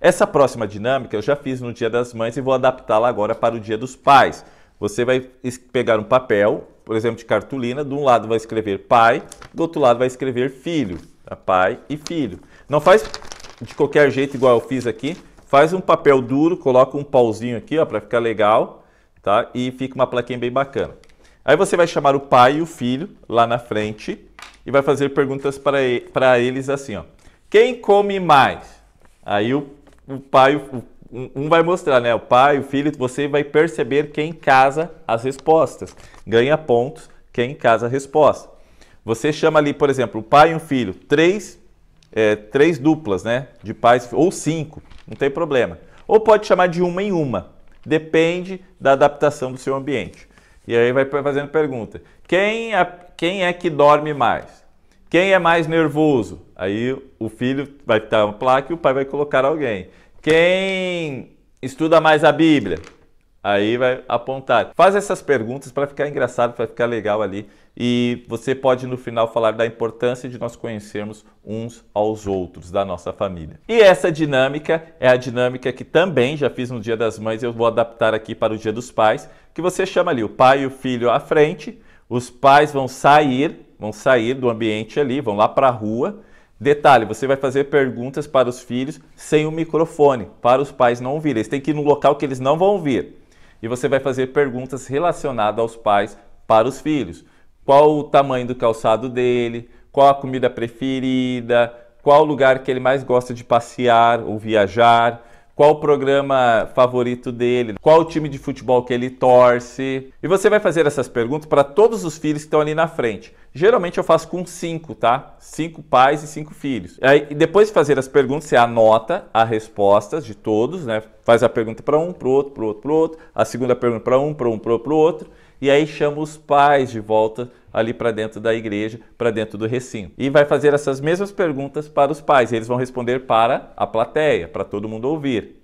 Essa próxima dinâmica eu já fiz no Dia das Mães e vou adaptá-la agora para o Dia dos Pais. Você vai pegar um papel, por exemplo, de cartolina, de um lado vai escrever pai, do outro lado vai escrever filho, tá? pai e filho. Não faz de qualquer jeito igual eu fiz aqui, faz um papel duro, coloca um pauzinho aqui, ó, para ficar legal, tá? E fica uma plaquinha bem bacana. Aí você vai chamar o pai e o filho lá na frente e vai fazer perguntas para eles assim, ó. Quem come mais? Aí o o pai, um vai mostrar, né? O pai, o filho, você vai perceber quem casa as respostas. Ganha pontos quem casa a resposta. Você chama ali, por exemplo, o pai e o filho, três, é, três duplas, né? De pais, ou cinco, não tem problema. Ou pode chamar de uma em uma, depende da adaptação do seu ambiente. E aí vai fazendo pergunta: quem, é, quem é que dorme mais? Quem é mais nervoso? Aí o filho vai estar uma placa e o pai vai colocar alguém. Quem estuda mais a Bíblia? Aí vai apontar. Faz essas perguntas para ficar engraçado, para ficar legal ali. E você pode no final falar da importância de nós conhecermos uns aos outros da nossa família. E essa dinâmica é a dinâmica que também já fiz no Dia das Mães, eu vou adaptar aqui para o Dia dos Pais, que você chama ali o pai e o filho à frente os pais vão sair, vão sair do ambiente ali, vão lá para a rua. Detalhe, você vai fazer perguntas para os filhos sem o microfone, para os pais não ouvirem. Eles têm que ir no local que eles não vão ouvir. E você vai fazer perguntas relacionadas aos pais para os filhos. Qual o tamanho do calçado dele? Qual a comida preferida? Qual o lugar que ele mais gosta de passear ou viajar? qual o programa favorito dele, qual o time de futebol que ele torce. E você vai fazer essas perguntas para todos os filhos que estão ali na frente. Geralmente eu faço com cinco, tá? Cinco pais e cinco filhos. Aí, depois de fazer as perguntas, você anota as respostas de todos, né? Faz a pergunta para um, para outro, para outro, para outro, a segunda pergunta para um, para um, para o outro, e aí chama os pais de volta ali para dentro da igreja, para dentro do recinto. E vai fazer essas mesmas perguntas para os pais. Eles vão responder para a plateia, para todo mundo ouvir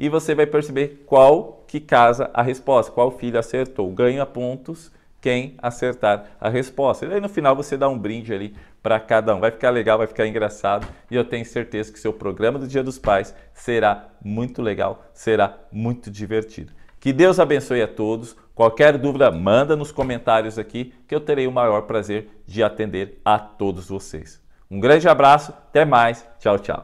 e você vai perceber qual que casa a resposta, qual filho acertou. Ganha pontos quem acertar a resposta. E aí no final você dá um brinde ali para cada um. Vai ficar legal, vai ficar engraçado e eu tenho certeza que seu programa do Dia dos Pais será muito legal, será muito divertido. Que Deus abençoe a todos. Qualquer dúvida, manda nos comentários aqui que eu terei o maior prazer de atender a todos vocês. Um grande abraço, até mais, tchau, tchau.